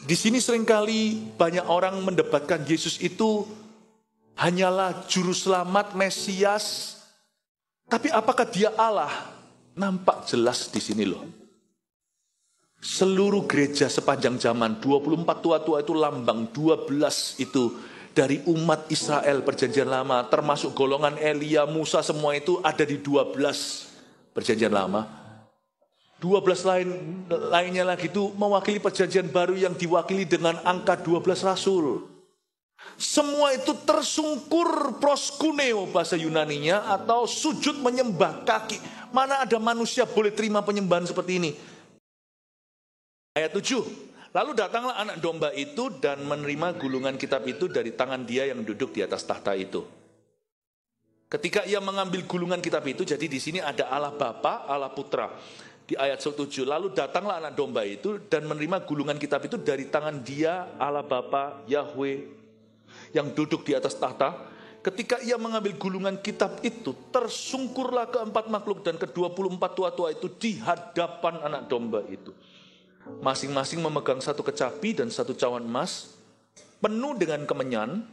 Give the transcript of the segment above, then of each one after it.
Di sini seringkali banyak orang mendebatkan Yesus itu hanyalah juru selamat Mesias. Tapi apakah dia Allah? Nampak jelas di sini loh. Seluruh gereja sepanjang zaman, 24 tua-tua itu lambang, 12 itu dari umat Israel perjanjian lama, termasuk golongan Elia, Musa, semua itu ada di 12 perjanjian lama 12 lain lainnya lagi itu mewakili perjanjian baru yang diwakili dengan angka 12 rasul. Semua itu tersungkur proskuneo bahasa Yunaninya atau sujud menyembah kaki. Mana ada manusia boleh terima penyembahan seperti ini? Ayat 7. Lalu datanglah anak domba itu dan menerima gulungan kitab itu dari tangan dia yang duduk di atas tahta itu. Ketika ia mengambil gulungan kitab itu, jadi di sini ada Allah Bapa, Allah Putra di ayat 7 lalu datanglah anak domba itu dan menerima gulungan kitab itu dari tangan dia Allah Bapa Yahweh yang duduk di atas tahta ketika ia mengambil gulungan kitab itu tersungkurlah keempat makhluk dan ke-24 tua-tua itu di hadapan anak domba itu masing-masing memegang satu kecapi dan satu cawan emas penuh dengan kemenyan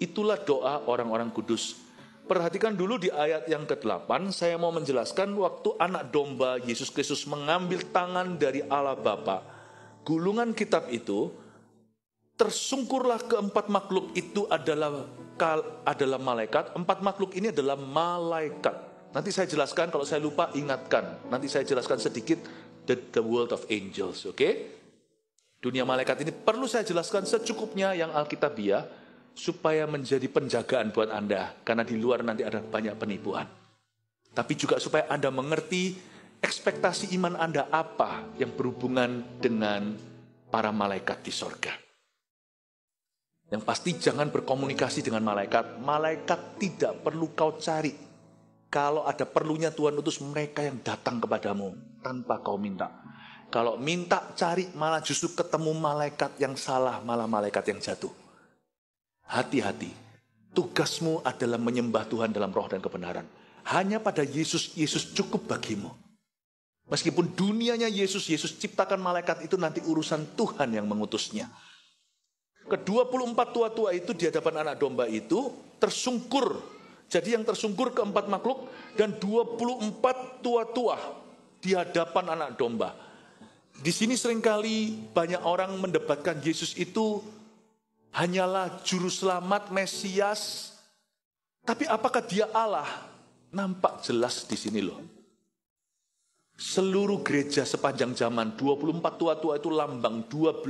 itulah doa orang-orang kudus Perhatikan dulu di ayat yang ke-8, saya mau menjelaskan waktu anak domba Yesus Kristus mengambil tangan dari Allah Bapa. Gulungan kitab itu, tersungkurlah keempat makhluk itu adalah adalah malaikat. Empat makhluk ini adalah malaikat. Nanti saya jelaskan, kalau saya lupa ingatkan. Nanti saya jelaskan sedikit the, the world of angels, oke? Okay? Dunia malaikat ini perlu saya jelaskan secukupnya yang Alkitabiah supaya menjadi penjagaan buat Anda, karena di luar nanti ada banyak penipuan. Tapi juga supaya Anda mengerti ekspektasi iman Anda apa yang berhubungan dengan para malaikat di sorga. Yang pasti jangan berkomunikasi dengan malaikat. Malaikat tidak perlu kau cari. Kalau ada perlunya Tuhan utus mereka yang datang kepadamu tanpa kau minta. Kalau minta cari malah justru ketemu malaikat yang salah, malah malaikat yang jatuh hati-hati. Tugasmu adalah menyembah Tuhan dalam roh dan kebenaran. Hanya pada Yesus, Yesus cukup bagimu. Meskipun dunianya Yesus, Yesus ciptakan malaikat itu nanti urusan Tuhan yang mengutusnya. Kedua puluh empat tua-tua itu di hadapan anak domba itu tersungkur. Jadi yang tersungkur keempat makhluk dan dua puluh empat tua-tua di hadapan anak domba. Di sini seringkali banyak orang mendebatkan Yesus itu hanyalah juru selamat Mesias. Tapi apakah dia Allah? Nampak jelas di sini loh. Seluruh gereja sepanjang zaman 24 tua-tua itu lambang 12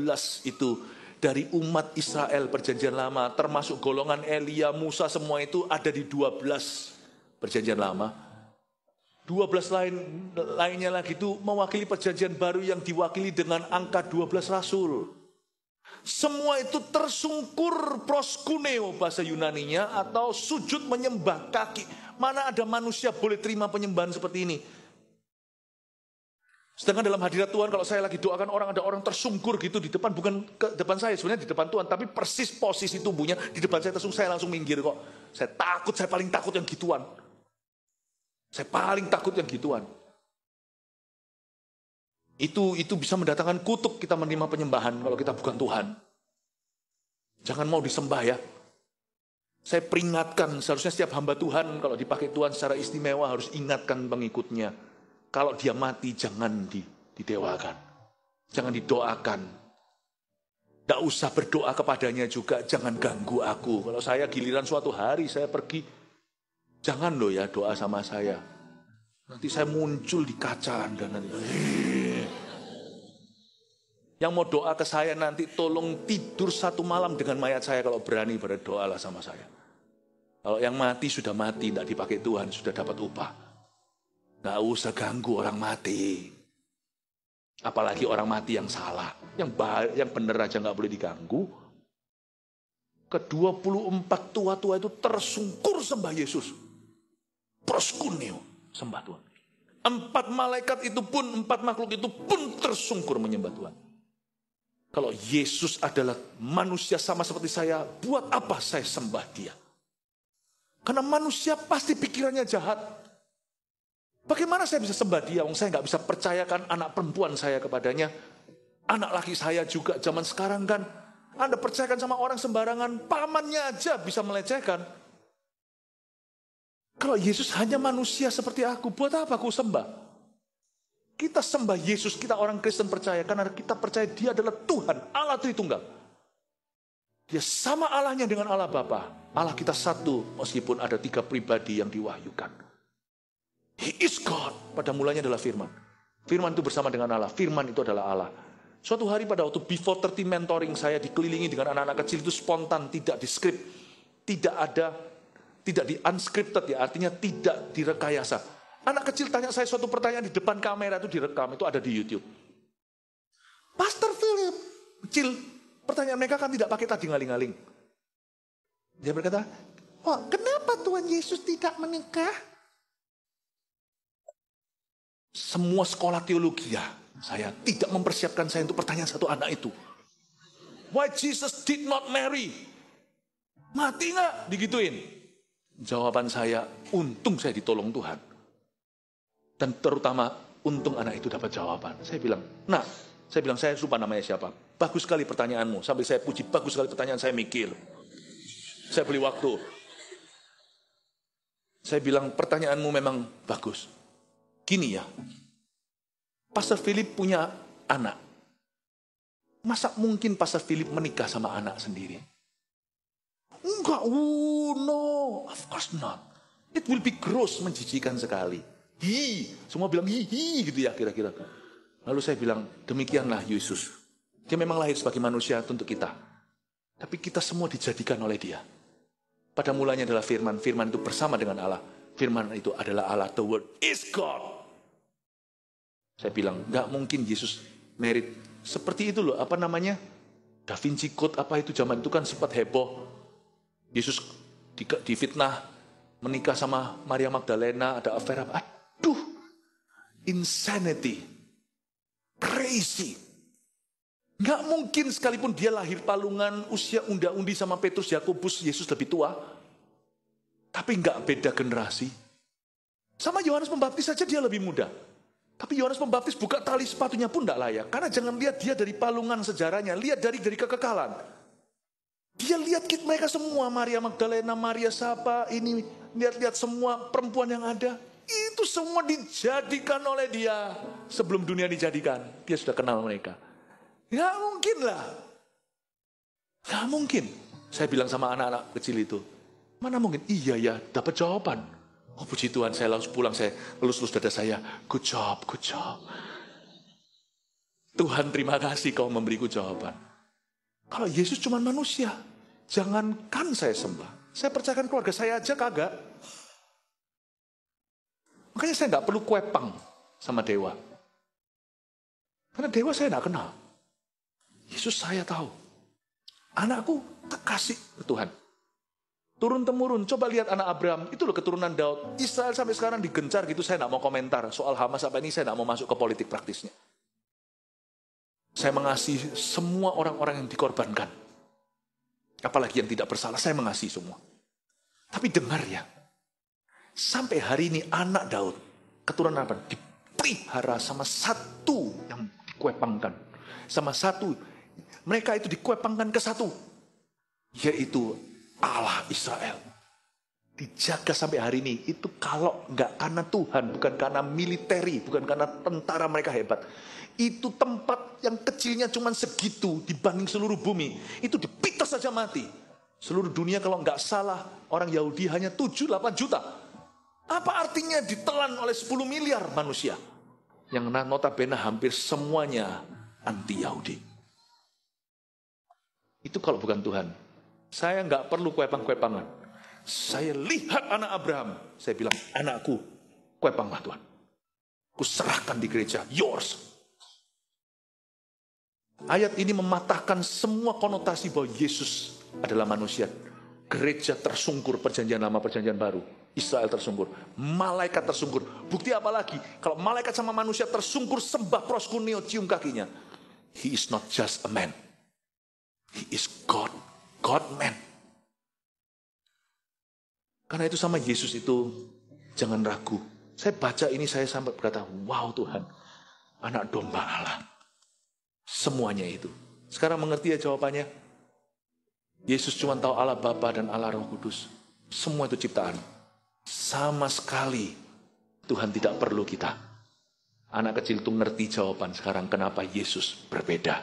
itu dari umat Israel perjanjian lama termasuk golongan Elia, Musa semua itu ada di 12 perjanjian lama. 12 lain lainnya lagi itu mewakili perjanjian baru yang diwakili dengan angka 12 rasul semua itu tersungkur proskuneo bahasa Yunaninya atau sujud menyembah kaki. Mana ada manusia boleh terima penyembahan seperti ini? Sedangkan dalam hadirat Tuhan kalau saya lagi doakan orang ada orang tersungkur gitu di depan bukan ke depan saya sebenarnya di depan Tuhan tapi persis posisi tubuhnya di depan saya tersungkur saya langsung minggir kok. Saya takut, saya paling takut yang gituan. Saya paling takut yang gituan. Itu itu bisa mendatangkan kutuk kita menerima penyembahan kalau kita bukan Tuhan. Jangan mau disembah ya. Saya peringatkan, seharusnya setiap hamba Tuhan kalau dipakai Tuhan secara istimewa harus ingatkan pengikutnya. Kalau dia mati jangan didewakan. Jangan didoakan. Tidak usah berdoa kepadanya juga, jangan ganggu aku. Kalau saya giliran suatu hari saya pergi, jangan loh ya doa sama saya. Nanti saya muncul di kaca Anda nanti. Yang mau doa ke saya nanti tolong tidur satu malam dengan mayat saya kalau berani berdoalah sama saya. Kalau yang mati sudah mati, tidak dipakai Tuhan, sudah dapat upah. Nggak usah ganggu orang mati. Apalagi orang mati yang salah. Yang baik, yang benar aja nggak boleh diganggu. Kedua puluh empat tua-tua itu tersungkur sembah Yesus. Proskunio, sembah Tuhan. Empat malaikat itu pun, empat makhluk itu pun tersungkur menyembah Tuhan. Kalau Yesus adalah manusia sama seperti saya, buat apa saya sembah dia? Karena manusia pasti pikirannya jahat. Bagaimana saya bisa sembah dia? Wong saya nggak bisa percayakan anak perempuan saya kepadanya. Anak laki saya juga zaman sekarang kan. Anda percayakan sama orang sembarangan, pamannya aja bisa melecehkan. Kalau Yesus hanya manusia seperti aku, buat apa aku sembah? Kita sembah Yesus, kita orang Kristen percaya karena kita percaya Dia adalah Tuhan, Allah Tritunggal. Dia sama Allahnya dengan Allah Bapa. Allah kita satu meskipun ada tiga pribadi yang diwahyukan. He is God. Pada mulanya adalah firman. Firman itu bersama dengan Allah. Firman itu adalah Allah. Suatu hari pada waktu before 30 mentoring saya dikelilingi dengan anak-anak kecil itu spontan, tidak di script. Tidak ada, tidak di unscripted ya, artinya tidak direkayasa Anak kecil tanya saya suatu pertanyaan di depan kamera itu direkam, itu ada di YouTube. Pastor Philip, kecil, pertanyaan mereka kan tidak pakai tadi ngaling-ngaling. Dia berkata, oh, kenapa Tuhan Yesus tidak menikah? Semua sekolah teologi ya, saya tidak mempersiapkan saya untuk pertanyaan satu anak itu. Why Jesus did not marry? Mati nggak? Digituin. Jawaban saya, untung saya ditolong Tuhan. Dan terutama untung anak itu dapat jawaban. Saya bilang, nah saya bilang saya lupa namanya siapa. Bagus sekali pertanyaanmu. Sambil saya puji, bagus sekali pertanyaan saya mikir. Saya beli waktu. Saya bilang pertanyaanmu memang bagus. Gini ya, Pastor Philip punya anak. Masa mungkin Pastor Philip menikah sama anak sendiri? Enggak, oh no, of course not. It will be gross, menjijikan sekali hi, semua bilang hi, hi gitu ya kira-kira. Lalu saya bilang, demikianlah Yesus. Dia memang lahir sebagai manusia untuk kita. Tapi kita semua dijadikan oleh dia. Pada mulanya adalah firman. Firman itu bersama dengan Allah. Firman itu adalah Allah. The word is God. Saya bilang, nggak mungkin Yesus merit. Seperti itu loh, apa namanya? Da Vinci Code apa itu zaman itu kan sempat heboh. Yesus fitnah menikah sama Maria Magdalena, ada affair apa insanity, crazy. Gak mungkin sekalipun dia lahir palungan, usia unda-undi sama Petrus, Yakobus, Yesus lebih tua. Tapi gak beda generasi. Sama Yohanes Pembaptis saja dia lebih muda. Tapi Yohanes Pembaptis buka tali sepatunya pun gak layak. Karena jangan lihat dia dari palungan sejarahnya. Lihat dari dari kekekalan. Dia lihat mereka semua. Maria Magdalena, Maria Sapa, ini. Lihat-lihat semua perempuan yang ada. Itu semua dijadikan oleh dia sebelum dunia dijadikan. Dia sudah kenal mereka. Gak mungkin lah. Gak mungkin. Saya bilang sama anak-anak kecil itu. Mana mungkin? Iya ya, dapat jawaban. Oh puji Tuhan, saya langsung pulang, saya lulus-lulus dada saya. Good job, good job. Tuhan terima kasih kau memberiku jawaban. Kalau Yesus cuma manusia, jangankan saya sembah. Saya percayakan keluarga saya aja kagak. Makanya saya tidak perlu kuepang sama dewa. Karena dewa saya tidak kenal. Yesus saya tahu. Anakku terkasih ke Tuhan. Turun temurun, coba lihat anak Abraham, itu loh keturunan Daud. Israel sampai sekarang digencar gitu, saya tidak mau komentar. Soal Hamas apa ini, saya tidak mau masuk ke politik praktisnya. Saya mengasihi semua orang-orang yang dikorbankan. Apalagi yang tidak bersalah, saya mengasihi semua. Tapi dengar ya, Sampai hari ini anak Daud, keturunan apa? Dipelihara sama satu yang dikuepangkan. Sama satu, mereka itu dikuepangkan ke satu. Yaitu Allah Israel. Dijaga sampai hari ini. Itu kalau nggak karena Tuhan, bukan karena militeri, bukan karena tentara mereka hebat. Itu tempat yang kecilnya cuma segitu dibanding seluruh bumi. Itu dipitas saja mati. Seluruh dunia kalau nggak salah orang Yahudi hanya 7-8 juta. Apa artinya ditelan oleh 10 miliar manusia? Yang notabene hampir semuanya anti Yahudi. Itu kalau bukan Tuhan. Saya nggak perlu kuepang-kuepangan. Saya lihat anak Abraham. Saya bilang, anakku, kuepanglah Tuhan. Kuserahkan di gereja, yours. Ayat ini mematahkan semua konotasi bahwa Yesus adalah manusia. Gereja tersungkur perjanjian lama, perjanjian baru Israel tersungkur. Malaikat tersungkur. Bukti apa lagi? Kalau malaikat sama manusia tersungkur sembah proskuneo cium kakinya. He is not just a man. He is God. God man. Karena itu sama Yesus itu jangan ragu. Saya baca ini saya sampai berkata, wow Tuhan, anak domba Allah. Semuanya itu. Sekarang mengerti ya jawabannya? Yesus cuma tahu Allah Bapa dan Allah Roh Kudus. Semua itu ciptaan. Sama sekali Tuhan tidak perlu kita. Anak kecil itu ngerti jawaban sekarang kenapa Yesus berbeda.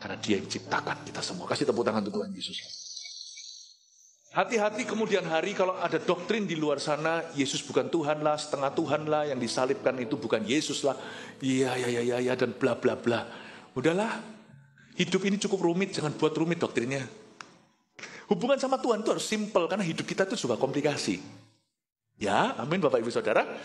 Karena dia yang ciptakan kita semua. Kasih tepuk tangan untuk Tuhan Yesus. Hati-hati kemudian hari kalau ada doktrin di luar sana, Yesus bukan Tuhan lah, setengah Tuhan lah, yang disalibkan itu bukan Yesus lah. Iya, iya, iya, iya, ya, dan bla bla bla. Udahlah, hidup ini cukup rumit, jangan buat rumit doktrinnya. Hubungan sama Tuhan itu harus simple, karena hidup kita itu juga komplikasi. Ya, amin Bapak Ibu Saudara.